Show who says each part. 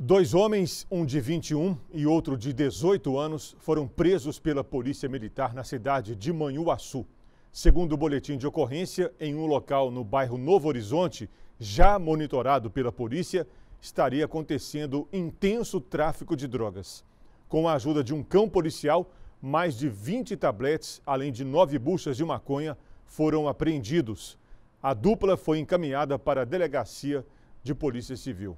Speaker 1: Dois homens, um de 21 e outro de 18 anos, foram presos pela Polícia Militar na cidade de Manhuaçu. Segundo o boletim de ocorrência, em um local no bairro Novo Horizonte, já monitorado pela polícia, estaria acontecendo intenso tráfico de drogas. Com a ajuda de um cão policial, mais de 20 tabletes, além de nove buchas de maconha, foram apreendidos. A dupla foi encaminhada para a Delegacia de Polícia Civil.